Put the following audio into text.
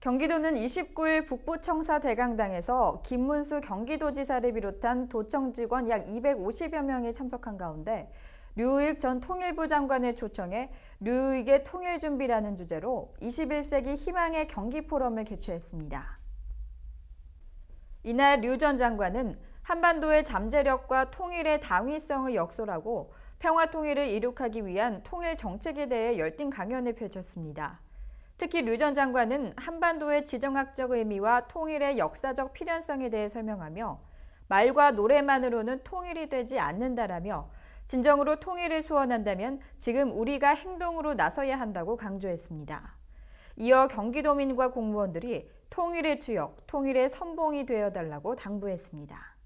경기도는 29일 북부청사 대강당에서 김문수 경기도지사를 비롯한 도청 직원 약 250여 명이 참석한 가운데 류익 전 통일부 장관의초청에 류익의 통일 준비라는 주제로 21세기 희망의 경기 포럼을 개최했습니다. 이날 류 전 장관은 한반도의 잠재력과 통일의 당위성을 역설하고 평화 통일을 이룩하기 위한 통일 정책에 대해 열띤 강연을 펼쳤습니다. 특히 류 전 장관은 한반도의 지정학적 의미와 통일의 역사적 필연성에 대해 설명하며 말과 노래만으로는 통일이 되지 않는다라며 진정으로 통일을 소원한다면 지금 우리가 행동으로 나서야 한다고 강조했습니다. 이어 경기도민과 공무원들이 통일의 주역, 통일의 선봉이 되어달라고 당부했습니다.